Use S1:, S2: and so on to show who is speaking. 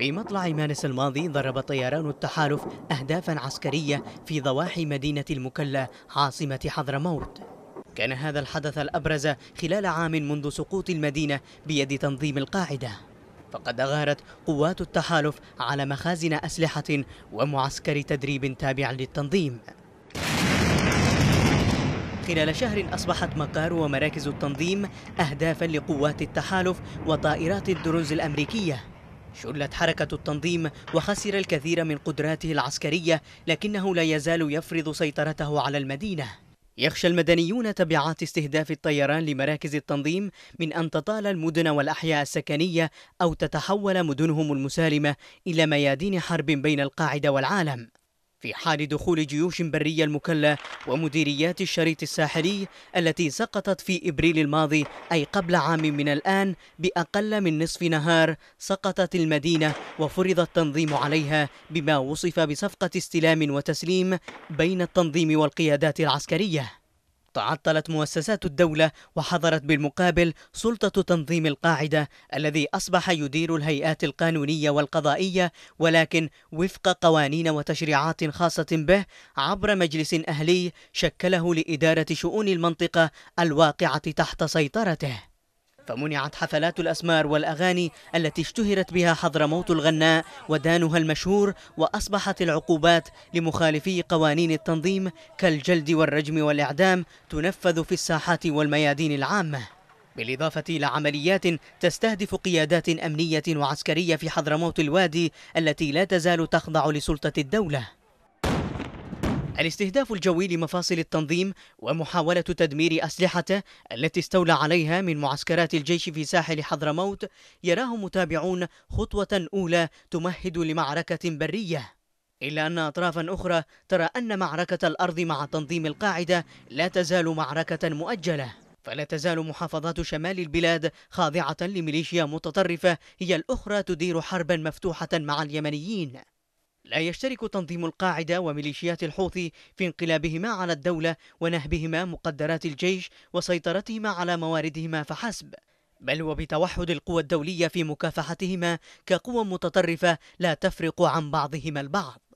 S1: في مطلع مارس الماضي ضرب طيران التحالف أهدافا عسكرية في ضواحي مدينة المكلا عاصمة حضرموت كان هذا الحدث الأبرز خلال عام منذ سقوط المدينة بيد تنظيم القاعدة فقد أغارت قوات التحالف على مخازن أسلحة ومعسكر تدريب تابع للتنظيم خلال شهر أصبحت مقار ومراكز التنظيم أهدافا لقوات التحالف وطائرات الدروز الأمريكية شلت حركة التنظيم وخسر الكثير من قدراته العسكرية لكنه لا يزال يفرض سيطرته على المدينة يخشى المدنيون تبعات استهداف الطيران لمراكز التنظيم من أن تطال المدن والأحياء السكنية أو تتحول مدنهم المسالمة إلى ميادين حرب بين القاعدة والعالم في حال دخول جيوش برية المكلة ومديريات الشريط الساحلي التي سقطت في إبريل الماضي أي قبل عام من الآن بأقل من نصف نهار سقطت المدينة وفرض التنظيم عليها بما وصف بصفقة استلام وتسليم بين التنظيم والقيادات العسكرية تعطلت مؤسسات الدولة وحضرت بالمقابل سلطة تنظيم القاعدة الذي أصبح يدير الهيئات القانونية والقضائية ولكن وفق قوانين وتشريعات خاصة به عبر مجلس أهلي شكله لإدارة شؤون المنطقة الواقعة تحت سيطرته فمنعت حفلات الأسمار والأغاني التي اشتهرت بها حضرموت الغناء ودانها المشهور وأصبحت العقوبات لمخالفي قوانين التنظيم كالجلد والرجم والإعدام تنفذ في الساحات والميادين العامة بالإضافة إلى عمليات تستهدف قيادات أمنية وعسكرية في حضرموت الوادي التي لا تزال تخضع لسلطة الدولة الاستهداف الجوي لمفاصل التنظيم ومحاولة تدمير أسلحته التي استولى عليها من معسكرات الجيش في ساحل حضرموت يراه متابعون خطوة أولى تمهد لمعركة برية إلا أن أطرافا أخرى ترى أن معركة الأرض مع تنظيم القاعدة لا تزال معركة مؤجلة فلا تزال محافظات شمال البلاد خاضعة لميليشيا متطرفة هي الأخرى تدير حربا مفتوحة مع اليمنيين لا يشترك تنظيم القاعدة وميليشيات الحوثي في انقلابهما على الدولة ونهبهما مقدرات الجيش وسيطرتهما على مواردهما فحسب بل وبتوحد القوى الدولية في مكافحتهما كقوى متطرفة لا تفرق عن بعضهما البعض